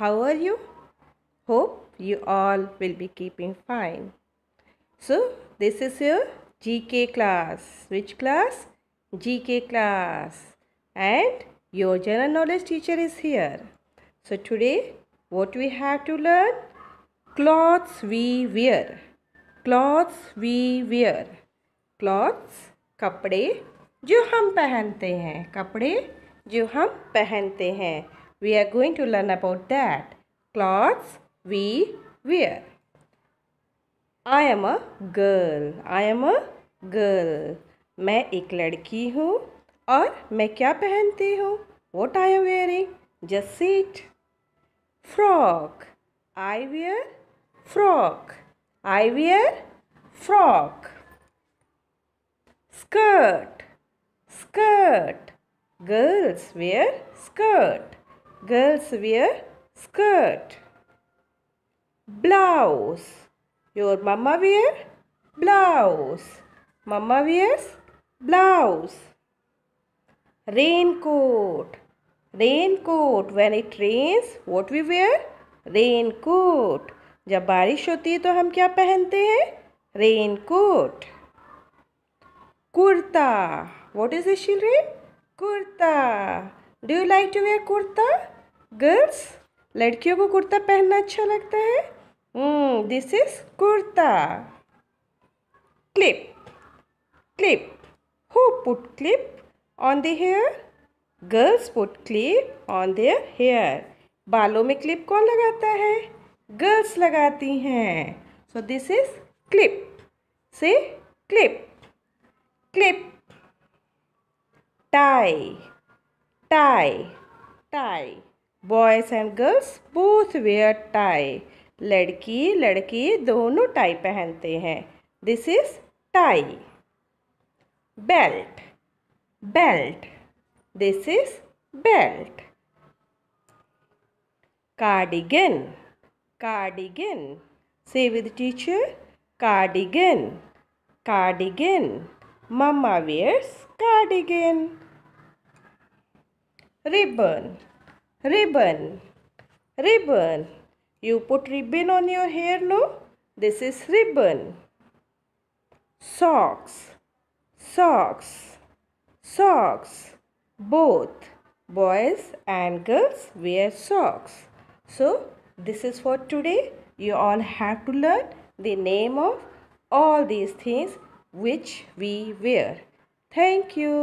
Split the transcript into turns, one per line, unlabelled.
How are you? Hope you all will be keeping fine. So, this is your GK class. Which class? GK class. And your general knowledge teacher is here. So, today what we have to learn? Clothes we wear. Clothes we wear. Clothes, kapde jo hum pehante hain kapde jo hum pehante hain we are going to learn about that. Clothes we wear. I am a girl. I am a girl. मैं एक लड़की हूँ और मैं क्या पहनती हूँ What I am wearing? Just sit. Frog. I wear frog. I wear frog. Skirt. Skirt. Girls wear skirt. Girls wear skirt. Blouse. Your mama wear blouse. Mama wears blouse. Raincoat. Raincoat. When it rains, what we wear? Raincoat. जब बारिश होती है तो हम क्या पहनते हैं raincoat kurta what is it children kurta do you like to wear kurta girls लड़कियों को कुर्ता पहनना अच्छा लगता है this hmm, is kurta clip clip who put clip on the hair girls put clip on their hair बालों में क्लिप कौन लगाता है गर्ल्स लगाती हैं सो दिस इज क्लिप से clip clip tie tie tie boys and girls both wear tie लड़की लड़की दोनों टाई पहनते हैं this is tie belt belt this is belt cardigan cardigan से with teacher cardigan cardigan mama wears cardigan ribbon ribbon ribbon you put ribbon on your hair no this is ribbon socks socks socks both boys and girls wear socks so this is for today you all have to learn the name of all these things which we wear thank you